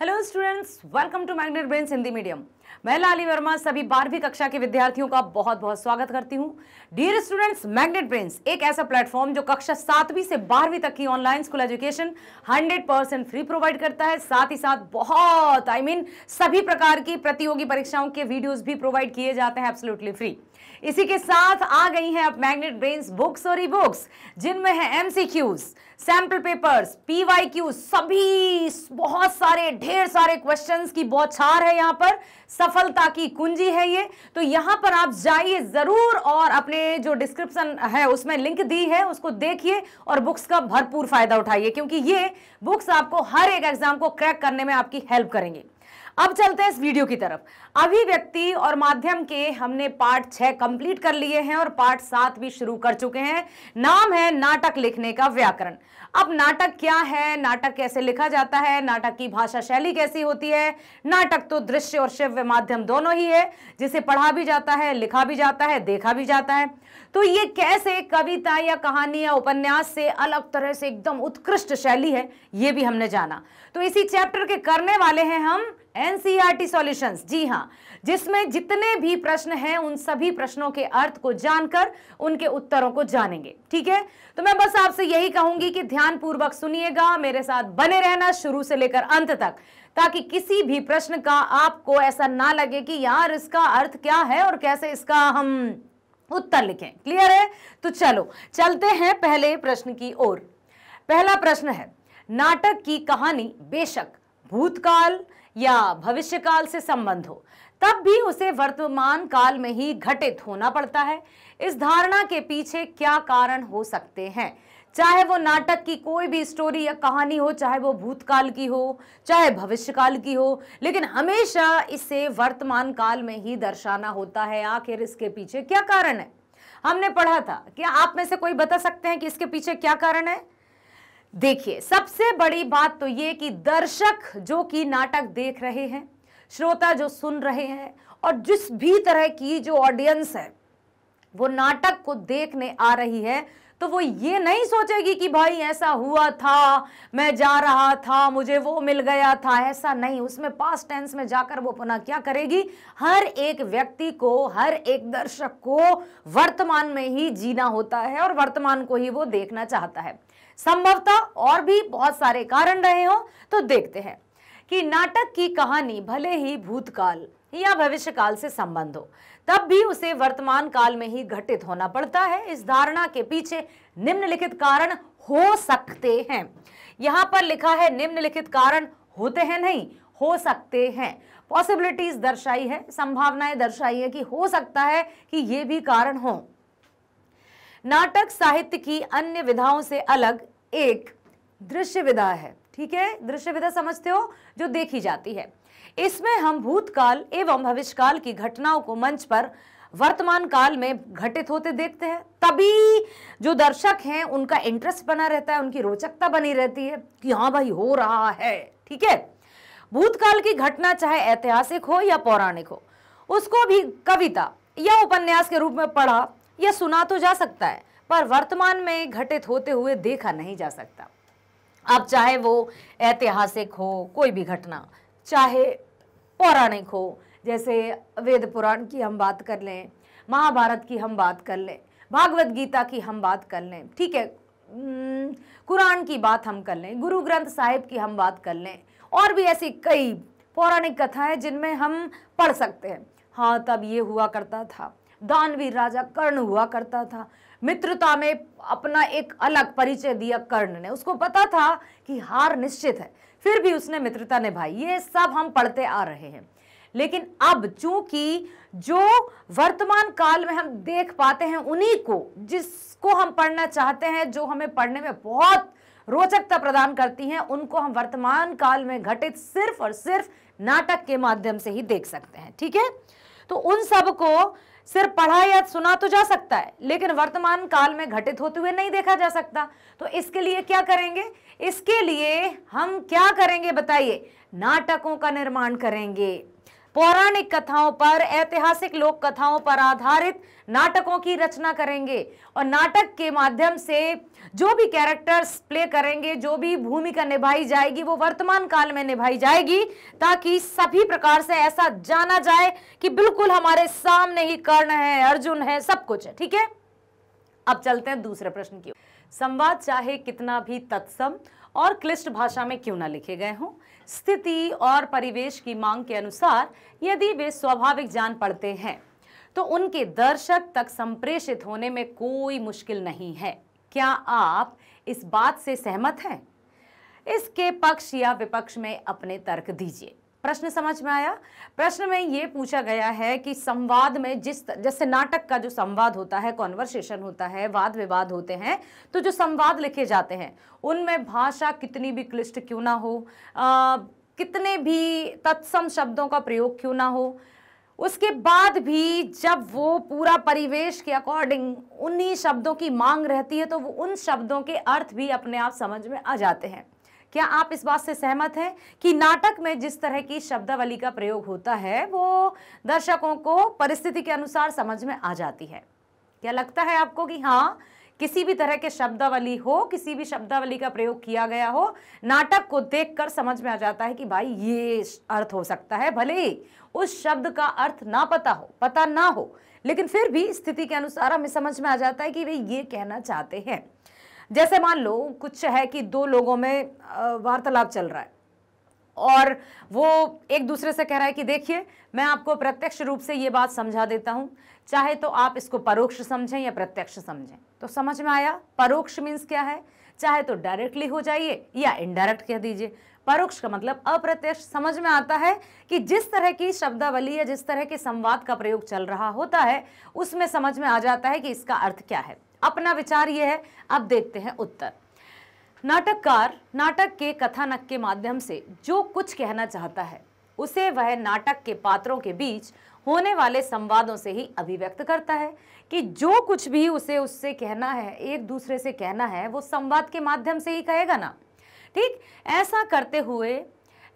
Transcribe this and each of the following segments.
hello students welcome to magnet brains Hindi medium मैं लाली वर्मा सभी बारहवीं कक्षा के विद्यार्थियों का बहुत बहुत स्वागत करती हूं डियर स्टूडेंट्स मैग्नेट ब्रेन्स एक ऐसा प्लेटफॉर्म जो कक्षा सातवीं से बारहवीं तक की online school education 100 percent free provide करता है साथ ही साथ बहुत आई I मीन mean, सभी प्रकार की प्रतियोगी परीक्षाओं के वीडियोज भी प्रोवाइड किए जाते हैं एब्सोल्युटली फ्री इसी के साथ आ गई हैं अब मैग्नेट ब्रेन्स बुक्स और ई बुक्स जिनमें है M C Qs sample papers P Y Qs सभी बहुत सारे ढेर सारे क्वेश्चंस की बहुत छार है यहाँ पर सफलता की कुंजी है ये तो यहां पर आप जाइए ज़रूर और अपने जो डिस्क्रिप्सन है उसमें लिंक दी है उसको देखिए और बुक्स का भरपूर फ़ायदा उठाइए क्योंकि ये बुक्स आपको हर एक एग्ज़ाम को क्रैक करने में आपकी हेल्प करेंगी अब चलते हैं इस वीडियो की तरफ अभिव्यक्ति और माध्यम के हमने पार्ट छह कंप्लीट कर लिए हैं और पार्ट सात भी शुरू कर चुके हैं नाम है नाटक लिखने का व्याकरण अब नाटक क्या है नाटक कैसे लिखा जाता है नाटक की भाषा शैली कैसी होती है नाटक तो दृश्य और शिव्य माध्यम दोनों ही है जिसे पढ़ा भी जाता है लिखा भी जाता है देखा भी जाता है तो ये कैसे कविता या कहानी या उपन्यास से अलग तरह से एकदम उत्कृष्ट शैली है ये भी हमने जाना तो इसी चैप्टर के करने वाले हैं हम एनसीईआरटी सॉल्यूशंस जी हां जिसमें जितने भी प्रश्न हैं उन सभी प्रश्नों के अर्थ को जानकर उनके उत्तरों को जानेंगे ठीक है तो मैं बस आपसे यही कहूंगी कि ध्यानपूर्वक सुनिएगा मेरे साथ बने रहना शुरू से लेकर अंत तक ताकि किसी भी प्रश्न का आपको ऐसा ना लगे कि यार इसका अर्थ क्या है और कैसे इसका हम उत्तर लिखें क्लियर है तो चलो चलते हैं पहले प्रश्न की ओर पहला प्रश्न है नाटक की कहानी बेशक भूतकाल या भविष्य काल से संबंध हो तब भी उसे वर्तमान काल में ही घटित होना पड़ता है इस धारणा के पीछे क्या कारण हो सकते हैं चाहे वो नाटक की कोई भी स्टोरी या कहानी हो चाहे वो भूतकाल की हो चाहे भविष्यकाल की हो लेकिन हमेशा इसे वर्तमान काल में ही दर्शाना होता है आखिर इसके पीछे क्या कारण है हमने पढ़ा था क्या आप में से कोई बता सकते हैं कि इसके पीछे क्या कारण है देखिए सबसे बड़ी बात तो ये कि दर्शक जो कि नाटक देख रहे हैं श्रोता जो सुन रहे हैं और जिस भी तरह की जो ऑडियंस है वो नाटक को देखने आ रही है तो वो ये नहीं सोचेगी कि भाई ऐसा हुआ था मैं जा रहा था मुझे वो मिल गया था ऐसा नहीं उसमें पास टेंस में जाकर वो पुनः क्या करेगी हर एक व्यक्ति को हर एक दर्शक को वर्तमान में ही जीना होता है और वर्तमान को ही वो देखना चाहता है संभवतः और भी बहुत सारे कारण रहे हों तो देखते हैं कि नाटक की कहानी भले ही भूतकाल या भविष्य काल से संबंध हो तब भी उसे वर्तमान काल में ही घटित होना पड़ता है इस धारणा के पीछे निम्नलिखित कारण हो सकते हैं यहाँ पर लिखा है निम्नलिखित कारण होते हैं नहीं हो सकते हैं पॉसिबिलिटीज दर्शाई है संभावनाएं दर्शाई है कि हो सकता है कि ये भी कारण हों नाटक साहित्य की अन्य विधाओं से अलग एक दृश्य विधा है ठीक है दृश्य विधा समझते हो जो देखी जाती है इसमें हम भूतकाल एवं भविष्यकाल की घटनाओं को मंच पर वर्तमान काल में घटित होते देखते हैं तभी जो दर्शक हैं उनका इंटरेस्ट बना रहता है उनकी रोचकता बनी रहती है कि हाँ भाई हो रहा है ठीक है भूतकाल की घटना चाहे ऐतिहासिक हो या पौराणिक हो उसको भी कविता या उपन्यास के रूप में पढ़ा यह सुना तो जा सकता है पर वर्तमान में घटित होते हुए देखा नहीं जा सकता अब चाहे वो ऐतिहासिक हो कोई भी घटना चाहे पौराणिक हो जैसे वेद पुराण की हम बात कर लें महाभारत की हम बात कर लें भागवत गीता की हम बात कर लें ठीक है कुरान की बात हम कर लें गुरु ग्रंथ साहिब की हम बात कर लें और भी ऐसी कई पौराणिक कथाएं जिनमें हम पढ़ सकते हैं हाँ तब ये हुआ करता था दानवीर राजा कर्ण हुआ करता था मित्रता में अपना एक अलग परिचय दिया कर्ण ने उसको पता था कि हार निश्चित है फिर भी उसने मित्रता निभाई ये सब हम पढ़ते आ रहे हैं लेकिन अब चूंकि जो वर्तमान काल में हम देख पाते हैं उन्हीं को जिसको हम पढ़ना चाहते हैं जो हमें पढ़ने में बहुत रोचकता प्रदान करती हैं उनको हम वर्तमान काल में घटित सिर्फ और सिर्फ नाटक के माध्यम से ही देख सकते हैं ठीक है तो उन सब को सिर्फ पढ़ा या सुना तो जा सकता है लेकिन वर्तमान काल में घटित होते हुए नहीं देखा जा सकता तो इसके लिए क्या करेंगे इसके लिए हम क्या करेंगे बताइए नाटकों का निर्माण करेंगे पौराणिक कथाओं पर ऐतिहासिक लोक कथाओं पर आधारित नाटकों की रचना करेंगे और नाटक के माध्यम से जो भी कैरेक्टर्स प्ले करेंगे जो भी भूमिका निभाई जाएगी वो वर्तमान काल में निभाई जाएगी ताकि सभी प्रकार से ऐसा जाना जाए कि बिल्कुल हमारे सामने ही कर्ण है अर्जुन है सब कुछ है ठीक है अब चलते हैं दूसरे प्रश्न की संवाद चाहे कितना भी तत्सम और क्लिष्ट भाषा में क्यों ना लिखे गए हों स्थिति और परिवेश की मांग के अनुसार यदि वे स्वाभाविक जान पड़ते हैं तो उनके दर्शक तक संप्रेषित होने में कोई मुश्किल नहीं है क्या आप इस बात से सहमत हैं इसके पक्ष या विपक्ष में अपने तर्क दीजिए प्रश्न समझ में आया प्रश्न में ये पूछा गया है कि संवाद में जिस जैसे नाटक का जो संवाद होता है कॉन्वर्सेशन होता है वाद विवाद होते हैं तो जो संवाद लिखे जाते हैं उनमें भाषा कितनी भी क्लिष्ट क्यों ना हो आ, कितने भी तत्सम शब्दों का प्रयोग क्यों ना हो उसके बाद भी जब वो पूरा परिवेश के अकॉर्डिंग उन्हीं शब्दों की मांग रहती है तो वो उन शब्दों के अर्थ भी अपने आप समझ में आ जाते हैं क्या आप इस बात से सहमत हैं कि नाटक में जिस तरह की शब्दावली का प्रयोग होता है वो दर्शकों को परिस्थिति के अनुसार समझ में आ जाती है क्या लगता है आपको कि हाँ किसी भी तरह के शब्दावली हो किसी भी शब्दावली का प्रयोग किया गया हो नाटक को देखकर समझ में आ जाता है कि भाई ये अर्थ हो सकता है भले ही उस शब्द का अर्थ ना पता हो पता ना हो लेकिन फिर भी स्थिति के अनुसार हमें समझ में आ जाता है कि वे ये कहना चाहते हैं जैसे मान लो कुछ है कि दो लोगों में वार्तालाप चल रहा है और वो एक दूसरे से कह रहा है कि देखिए मैं आपको प्रत्यक्ष रूप से ये बात समझा देता हूँ चाहे तो आप इसको परोक्ष समझें या प्रत्यक्ष समझें तो समझ में आया परोक्ष मीन्स क्या है चाहे तो डायरेक्टली हो जाइए या इनडायरेक्ट कह दीजिए परोक्ष का मतलब अप्रत्यक्ष समझ में आता है कि जिस तरह की शब्दावली या जिस तरह के संवाद का प्रयोग चल रहा होता है उसमें समझ में आ जाता है कि इसका अर्थ क्या है अपना विचार यह है अब देखते हैं उत्तर नाटककार नाटक के कथानक के माध्यम से जो कुछ कहना चाहता है उसे वह नाटक के पात्रों के बीच होने वाले संवादों से ही अभिव्यक्त करता है कि जो कुछ भी उसे उससे कहना है एक दूसरे से कहना है वो संवाद के माध्यम से ही कहेगा ना ठीक ऐसा करते हुए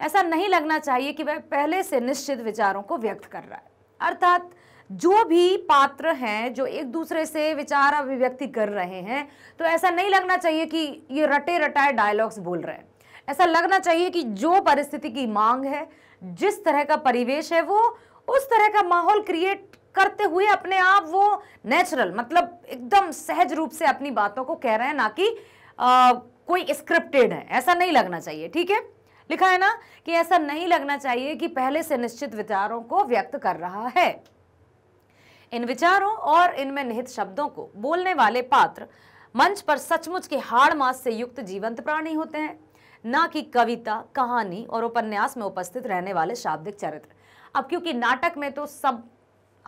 ऐसा नहीं लगना चाहिए कि वह पहले से निश्चित विचारों को व्यक्त कर रहा है अर्थात जो भी पात्र हैं जो एक दूसरे से विचार अभिव्यक्ति कर रहे हैं तो ऐसा नहीं लगना चाहिए कि ये रटे रटाए डायलॉग्स बोल रहे हैं ऐसा लगना चाहिए कि जो परिस्थिति की मांग है जिस तरह का परिवेश है वो उस तरह का माहौल क्रिएट करते हुए अपने आप वो नेचुरल मतलब एकदम सहज रूप से अपनी बातों को कह रहे हैं ना कि आ, कोई स्क्रिप्टेड है ऐसा नहीं लगना चाहिए ठीक है लिखा है ना कि ऐसा नहीं लगना चाहिए कि पहले से निश्चित विचारों को व्यक्त कर रहा है इन विचारों और इनमें निहित शब्दों को बोलने वाले पात्र मंच पर सचमुच के हाड़ मास से युक्त जीवंत प्राणी होते हैं ना कि कविता कहानी और उपन्यास में उपस्थित रहने वाले शाब्दिक चरित्र अब क्योंकि नाटक में तो सब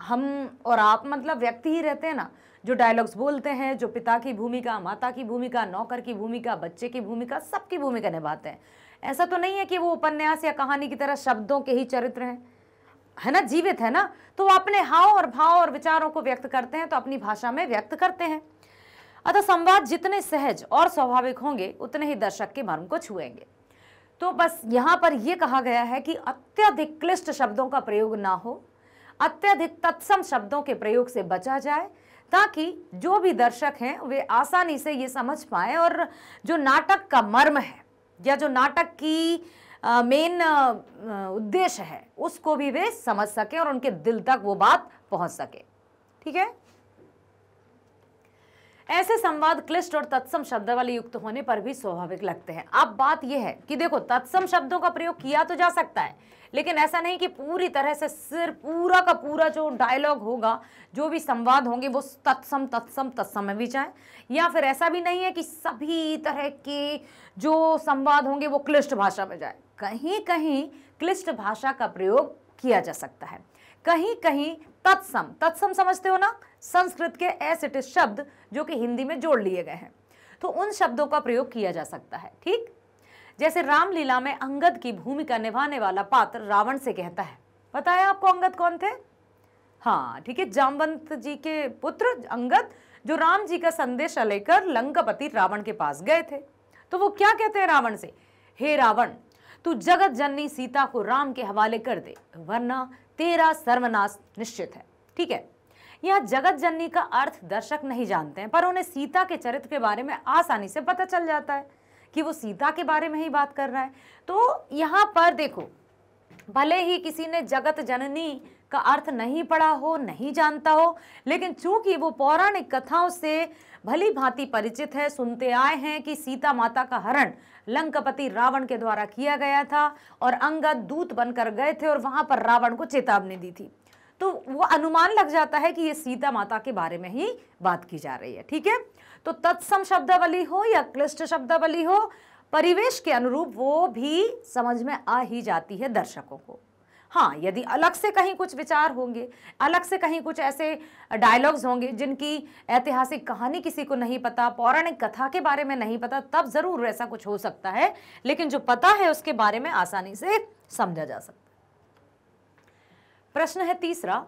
हम और आप मतलब व्यक्ति ही रहते हैं ना जो डायलॉग्स बोलते हैं जो पिता की भूमिका माता की भूमिका नौकर की भूमिका बच्चे की भूमिका सबकी भूमिका निभाते हैं ऐसा तो नहीं है कि वो उपन्यास या कहानी की तरह शब्दों के ही चरित्र हैं है ना जीवित है ना तो वो अपने हाव और भाव और विचारों को व्यक्त करते हैं तो अपनी भाषा में व्यक्त करते हैं अतः संवाद जितने सहज और स्वाभाविक होंगे उतने ही दर्शक के मर्म को छुएंगे तो बस यहाँ पर यह कहा गया है कि अत्यधिक क्लिष्ट शब्दों का प्रयोग ना हो अत्यधिक तत्सम शब्दों के प्रयोग से बचा जाए ताकि जो भी दर्शक हैं वे आसानी से ये समझ पाएँ और जो नाटक का मर्म है या जो नाटक की मेन उद्देश्य है उसको भी वे समझ सकें और उनके दिल तक वो बात पहुंच सके ठीक है ऐसे संवाद क्लिष्ट और तत्सम शब्द वाले युक्त होने पर भी स्वाभाविक लगते हैं अब बात यह है कि देखो तत्सम शब्दों का प्रयोग किया तो जा सकता है लेकिन ऐसा नहीं कि पूरी तरह से सिर्फ पूरा का पूरा जो डायलॉग होगा जो भी संवाद होंगे वो तत्सम तत्सम तत्सम में भी जाए या फिर ऐसा भी नहीं है कि सभी तरह के जो संवाद होंगे वो क्लिष्ट भाषा में जाए कहीं कहीं क्लिष्ट भाषा का प्रयोग किया जा सकता है कहीं कहीं तत्सम तत्सम समझते हो ना संस्कृत के ऐसे शब्द जो कि हिंदी में जोड़ लिए गए हैं तो उन शब्दों का प्रयोग किया जा सकता है ठीक जैसे रामलीला में अंगद की भूमिका निभाने वाला पात्र रावण से कहता है पता है आपको अंगद कौन थे हाँ ठीक है जामवंत जी के पुत्र अंगद जो राम जी का संदेश लेकर लंकापति रावण के पास गए थे तो वो क्या कहते हैं रावण से हे रावण तू जगत जननी सीता को राम के हवाले कर दे वरना तेरा सर्वनाश निश्चित है ठीक है यह जगत जननी का अर्थ दर्शक नहीं जानते हैं पर उन्हें सीता के चरित्र के बारे में आसानी से पता चल जाता है कि वो सीता के बारे में ही बात कर रहा है तो यहाँ पर देखो भले ही किसी ने जगत जननी का अर्थ नहीं पढ़ा हो नहीं जानता हो लेकिन चूंकि वो पौराणिक कथाओं से भली भांति परिचित है सुनते आए हैं कि सीता माता का हरण लंकपति रावण के द्वारा किया गया था और अंगद दूत बनकर गए थे और वहां पर रावण को चेतावनी दी थी तो वो अनुमान लग जाता है कि ये सीता माता के बारे में ही बात की जा रही है ठीक है तो तत्सम शब्दावली हो या क्लिष्ट शब्दावली हो परिवेश के अनुरूप वो भी समझ में आ ही जाती है दर्शकों को हाँ यदि अलग से कहीं कुछ विचार होंगे अलग से कहीं कुछ ऐसे डायलॉग्स होंगे जिनकी ऐतिहासिक कहानी किसी को नहीं पता पौराणिक कथा के बारे में नहीं पता तब ज़रूर ऐसा कुछ हो सकता है लेकिन जो पता है उसके बारे में आसानी से समझा जा सकता है प्रश्न है तीसरा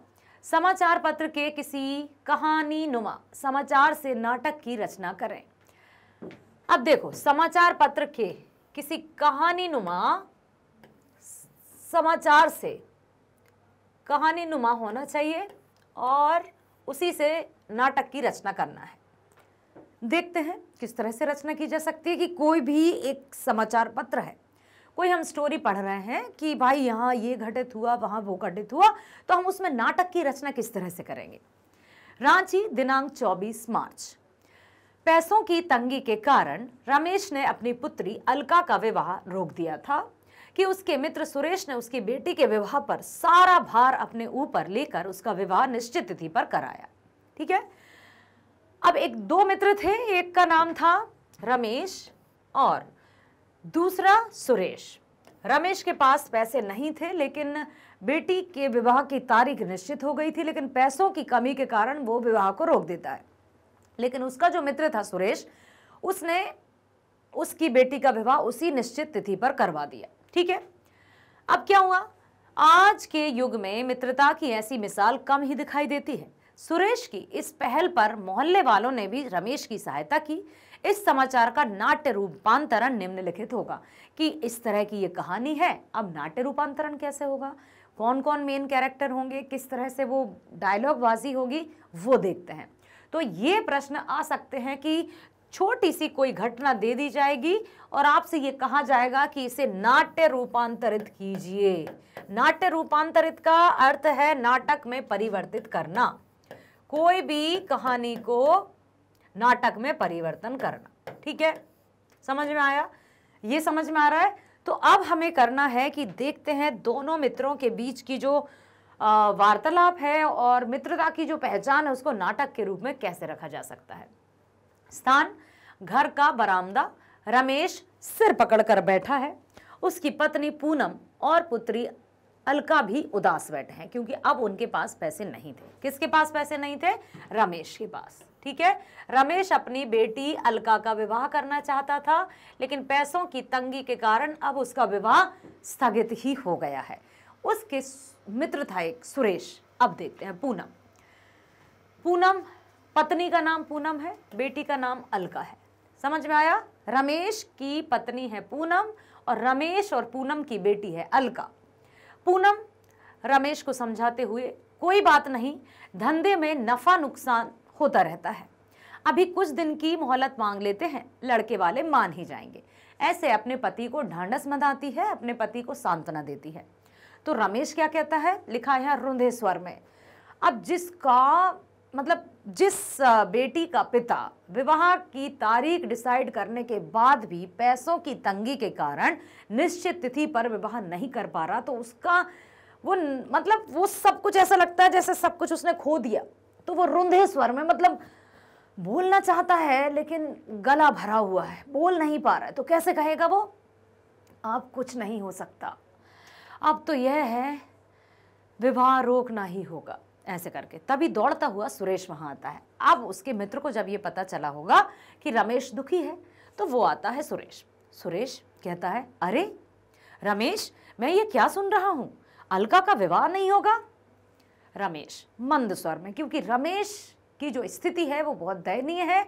समाचार पत्र के किसी कहानी नुमा समाचार से नाटक की रचना करें अब देखो समाचार पत्र के किसी कहानी नुमा समाचार से कहानी नुमा होना चाहिए और उसी से नाटक की रचना करना है देखते हैं किस तरह से रचना की जा सकती है कि कोई भी एक समाचार पत्र है कोई हम स्टोरी पढ़ रहे हैं कि भाई यहाँ ये घटित हुआ वहाँ वो घटित हुआ तो हम उसमें नाटक की रचना किस तरह से करेंगे रांची दिनांक 24 मार्च पैसों की तंगी के कारण रमेश ने अपनी पुत्री अलका का विवाह रोक दिया था कि उसके मित्र सुरेश ने उसकी बेटी के विवाह पर सारा भार अपने ऊपर लेकर उसका विवाह निश्चित तिथि पर कराया ठीक है अब एक दो मित्र थे एक का नाम था रमेश और दूसरा सुरेश रमेश के पास पैसे नहीं थे लेकिन बेटी के विवाह की तारीख निश्चित हो गई थी लेकिन पैसों की कमी के कारण वो विवाह को रोक देता है लेकिन उसका जो मित्र था सुरेश उसने उसकी बेटी का विवाह उसी निश्चित तिथि पर करवा दिया ठीक है अब क्या हुआ आज के युग में मित्रता की ऐसी मिसाल कम ही दिखाई देती है सुरेश की इस पहल पर मोहल्ले वालों ने भी रमेश की सहायता की इस समाचार का नाट्य रूपांतरण निम्नलिखित होगा कि इस तरह की ये कहानी है अब नाट्य रूपांतरण कैसे होगा कौन कौन मेन कैरेक्टर होंगे किस तरह से वो डायलॉग बाजी होगी वो देखते हैं तो ये प्रश्न आ सकते हैं कि छोटी सी कोई घटना दे दी जाएगी और आपसे ये कहा जाएगा कि इसे नाट्य रूपांतरित कीजिए नाट्य रूपांतरित का अर्थ है नाटक में परिवर्तित करना कोई भी कहानी को नाटक में परिवर्तन करना ठीक है समझ में आया ये समझ में आ रहा है तो अब हमें करना है कि देखते हैं दोनों मित्रों के बीच की जो वार्तालाप है और मित्रता की जो पहचान है उसको नाटक के रूप में कैसे रखा जा सकता है स्थान घर का बरामदा रमेश सिर पकड़कर बैठा है उसकी पत्नी पूनम और पुत्री अलका भी उदास बैठे हैं क्योंकि अब उनके पास पैसे नहीं थे किसके पास पैसे नहीं थे रमेश के पास ठीक है रमेश अपनी बेटी अलका का विवाह करना चाहता था लेकिन पैसों की तंगी के कारण अब उसका विवाह स्थगित ही हो गया है उसके मित्र था एक सुरेश अब देखते हैं पूनम पूनम पत्नी का नाम पूनम है बेटी का नाम अलका है समझ में आया रमेश की पत्नी है पूनम और रमेश और पूनम की बेटी है अलका पूनम रमेश को समझाते हुए कोई बात नहीं धंधे में नफ़ा नुकसान होता रहता है अभी कुछ दिन की मोहलत मांग लेते हैं लड़के वाले मान ही जाएंगे ऐसे अपने पति को ढांडस मधाती है अपने पति को सांत्वना देती है तो रमेश क्या कहता है लिखा है रुंधे स्वर में अब जिसका मतलब जिस बेटी का पिता विवाह की तारीख डिसाइड करने के बाद भी पैसों की तंगी के कारण निश्चित तिथि पर विवाह नहीं कर पा रहा तो उसका वो मतलब वो सब कुछ ऐसा लगता है जैसे सब कुछ उसने खो दिया तो वो रुंधे स्वर में मतलब बोलना चाहता है लेकिन गला भरा हुआ है बोल नहीं पा रहा है तो कैसे कहेगा वो आप कुछ नहीं हो सकता अब तो यह है विवाह रोकना ही होगा ऐसे करके तभी दौड़ता हुआ सुरेश वहां आता है अब उसके मित्र को जब ये पता चला होगा कि रमेश दुखी है तो वो आता है सुरेश सुरेश कहता है अरे रमेश मैं ये क्या सुन रहा हूं अलका का विवाह नहीं होगा रमेश मंद स्वर में क्योंकि रमेश की जो स्थिति है वो बहुत दयनीय है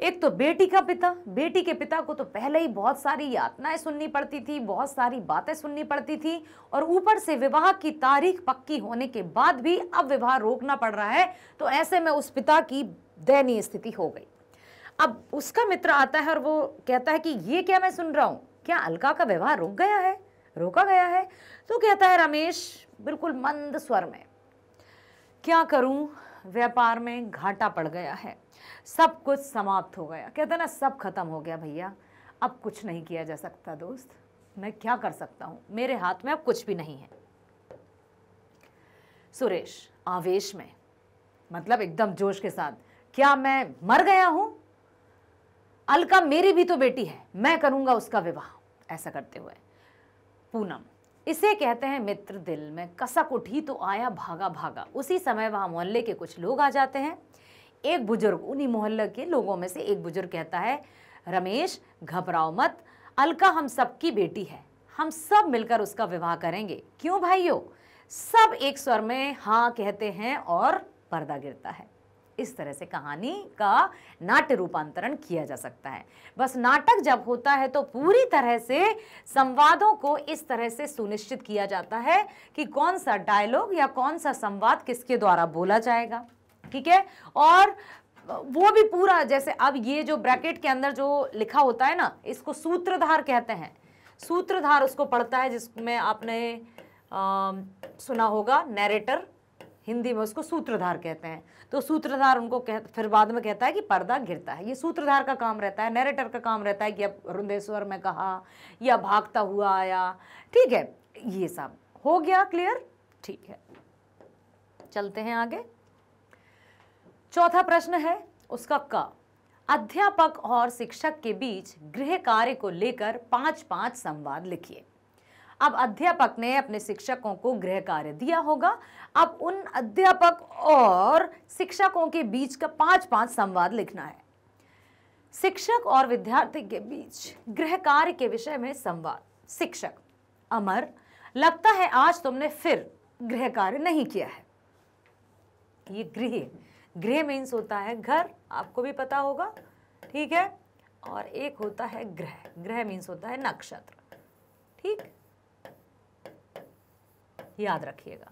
एक तो बेटी का पिता बेटी के पिता को तो पहले ही बहुत सारी यातनाएं सुननी पड़ती थी बहुत सारी बातें सुननी पड़ती थी और ऊपर से विवाह की तारीख पक्की होने के बाद भी अब विवाह रोकना पड़ रहा है तो ऐसे में उस पिता की दयनीय स्थिति हो गई अब उसका मित्र आता है और वो कहता है कि ये क्या मैं सुन रहा हूँ क्या अलका का विवाह रुक गया है रोका गया है तो कहता है रमेश बिल्कुल मंद स्वर में क्या करूं व्यापार में घाटा पड़ गया है सब कुछ समाप्त हो गया कहते ना सब खत्म हो गया भैया अब कुछ नहीं किया जा सकता दोस्त मैं क्या कर सकता हूं मेरे हाथ में अब कुछ भी नहीं है सुरेश आवेश में मतलब एकदम जोश के साथ क्या मैं मर गया हूं अलका मेरी भी तो बेटी है मैं करूंगा उसका विवाह ऐसा करते हुए पूनम इसे कहते हैं मित्र दिल में कसक उठी तो आया भागा भागा उसी समय वहाँ मोहल्ले के कुछ लोग आ जाते हैं एक बुजुर्ग उन्हीं मोहल्ले के लोगों में से एक बुजुर्ग कहता है रमेश घबराओ मत अलका हम सबकी बेटी है हम सब मिलकर उसका विवाह करेंगे क्यों भाइयों सब एक स्वर में हाँ कहते हैं और पर्दा गिरता है इस तरह से कहानी का नाट्य रूपांतरण किया जा सकता है बस नाटक जब होता है तो पूरी तरह से संवादों को इस तरह से सुनिश्चित किया जाता है कि कौन सा डायलॉग या कौन सा संवाद किसके द्वारा बोला जाएगा ठीक है और वो भी पूरा जैसे अब ये जो ब्रैकेट के अंदर जो लिखा होता है ना इसको सूत्रधार कहते हैं सूत्रधार उसको पढ़ता है जिसमें आपने आ, सुना होगा नैरेटर हिंदी में उसको सूत्रधार कहते हैं तो सूत्रधार उनको कह फिर बाद में कहता है कि पर्दा गिरता है ये सूत्रधार का काम रहता है नरेटर का काम रहता है कि अब रुंदेश्वर में कहा या भागता हुआ आया ठीक है ये सब हो गया क्लियर ठीक है चलते हैं आगे चौथा प्रश्न है उसका क अध्यापक और शिक्षक के बीच गृह कार्य को लेकर पांच पांच संवाद लिखिए अब अध्यापक ने अपने शिक्षकों को गृह कार्य दिया होगा अब उन अध्यापक और शिक्षकों के बीच का पांच पांच संवाद लिखना है शिक्षक और विद्यार्थी के बीच गृह कार्य के विषय में संवाद शिक्षक अमर लगता है आज तुमने फिर गृह कार्य नहीं किया है ये गृह गृह मीन्स होता है घर आपको भी पता होगा ठीक है और एक होता है ग्रह ग्रह मीन्स होता है नक्षत्र ठीक याद रखिएगा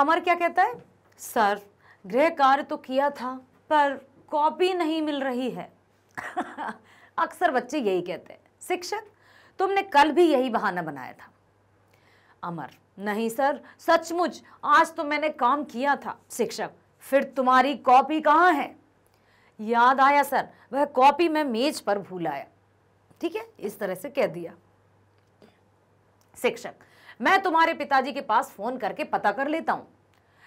अमर क्या कहता है सर गृह कार्य तो किया था पर कॉपी नहीं मिल रही है अक्सर बच्चे यही कहते हैं शिक्षक तुमने कल भी यही बहाना बनाया था अमर नहीं सर सचमुच आज तो मैंने काम किया था शिक्षक फिर तुम्हारी कॉपी कहाँ है याद आया सर वह कॉपी मैं मेज पर भूल आया ठीक है इस तरह से कह दिया शिक्षक मैं तुम्हारे पिताजी के पास फोन करके पता कर लेता हूँ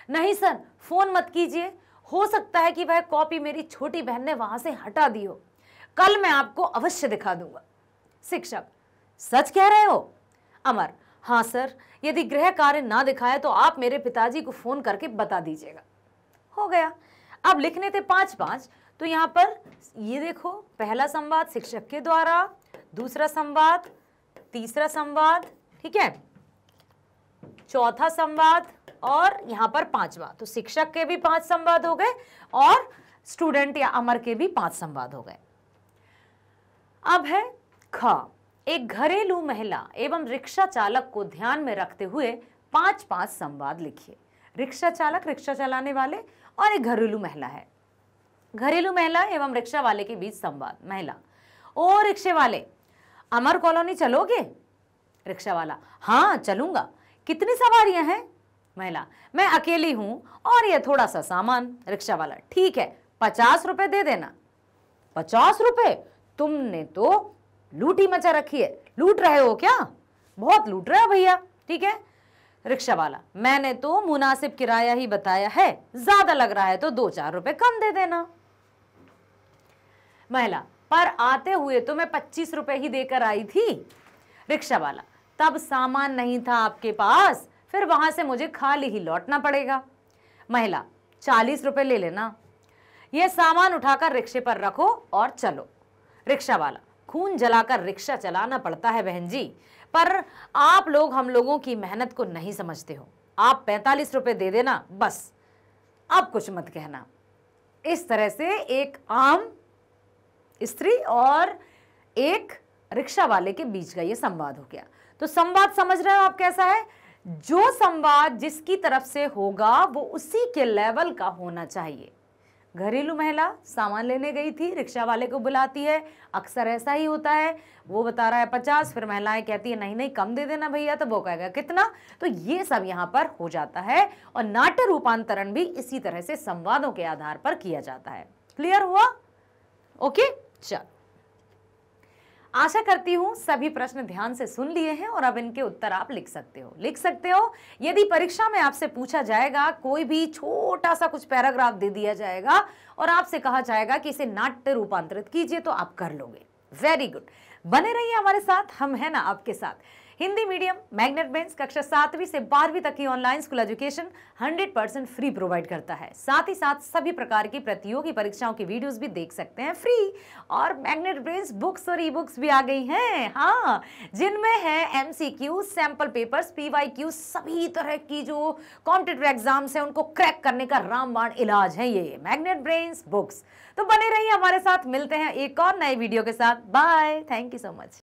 नहीं सर फोन मत कीजिए हो सकता है कि वह कॉपी मेरी छोटी बहन ने वहां से हटा दी हो कल मैं आपको अवश्य दिखा दूंगा शिक्षक सच कह रहे हो अमर हाँ सर यदि गृह कार्य ना दिखाए तो आप मेरे पिताजी को फोन करके बता दीजिएगा हो गया अब लिखने थे पांच पांच तो यहां पर ये देखो पहला संवाद शिक्षक के द्वारा दूसरा संवाद तीसरा संवाद ठीक है चौथा संवाद और यहां पर पांचवा तो शिक्षक के भी पांच संवाद हो गए और स्टूडेंट या अमर के भी पांच संवाद हो गए अब है ख एक घरेलू महिला एवं रिक्शा चालक को ध्यान में रखते हुए पांच पांच संवाद लिखिए रिक्शा चालक रिक्शा चलाने वाले और एक घरेलू महिला है घरेलू महिला एवं रिक्शा वाले के बीच संवाद महिला ओ रिक्शे वाले अमर कॉलोनी चलोगे रिक्शा वाला हाँ चलूंगा कितनी सवारियां हैं महिला मैं अकेली हूं और यह थोड़ा सा सामान रिक्शा वाला ठीक है पचास रुपए दे देना पचास रुपए तुमने तो लूटी मचा रखी है लूट रहे हो क्या बहुत लूट रहे हो भैया ठीक है रिक्शा वाला मैंने तो मुनासिब किराया ही बताया है ज्यादा लग रहा है तो दो चार रुपए कम दे देना महिला पर आते हुए तो मैं पच्चीस रुपए ही देकर आई थी रिक्शा वाला तब सामान नहीं था आपके पास फिर वहां से मुझे खाली ही लौटना पड़ेगा महिला चालीस रुपए ले लेना यह सामान उठाकर रिक्शे पर रखो और चलो रिक्शा वाला खून जलाकर रिक्शा चलाना पड़ता है बहन जी पर आप लोग हम लोगों की मेहनत को नहीं समझते हो आप पैंतालीस रुपए दे देना बस अब कुछ मत कहना इस तरह से एक आम स्त्री और एक रिक्शा वाले के बीच का यह संवाद हो गया तो संवाद समझ रहे हो आप कैसा है जो संवाद जिसकी तरफ से होगा वो उसी के लेवल का होना चाहिए घरेलू महिला सामान लेने गई थी रिक्शा वाले को बुलाती है अक्सर ऐसा ही होता है वो बता रहा है पचास फिर महिलाएं कहती है नहीं नहीं कम दे देना भैया तो वो कहेगा कितना तो ये सब यहाँ पर हो जाता है और नाट्य रूपांतरण भी इसी तरह से संवादों के आधार पर किया जाता है क्लियर हुआ ओके चल आशा करती हूँ सभी प्रश्न ध्यान से सुन लिए हैं और अब इनके उत्तर आप लिख सकते हो लिख सकते हो यदि परीक्षा में आपसे पूछा जाएगा कोई भी छोटा सा कुछ पैराग्राफ दे दिया जाएगा और आपसे कहा जाएगा कि इसे नाट्य रूपांतरित कीजिए तो आप कर लोगे वेरी गुड बने रहिए हमारे साथ हम हैं ना आपके साथ हिंदी मीडियम मैग्नेट बेंस कक्षा सातवीं से बारहवीं तक की online school education 100 percent free provide करता है साथ ही साथ सभी प्रकार की प्रतियोगी परीक्षाओं की वीडियोस भी देख सकते हैं फ्री और मैग्नेट ब्रेन बुक्स और ई बुक्स भी आ गई हैं हाँ जिनमें है एम सैंपल पेपर्स पी सभी तरह की जो कॉम्पिटेटिव एग्जाम्स हैं उनको क्रैक करने का रामबाण इलाज है ये मैग्नेट ब्रेन्स बुक्स तो बने रहिए हमारे साथ मिलते हैं एक और नए वीडियो के साथ bye thank you so much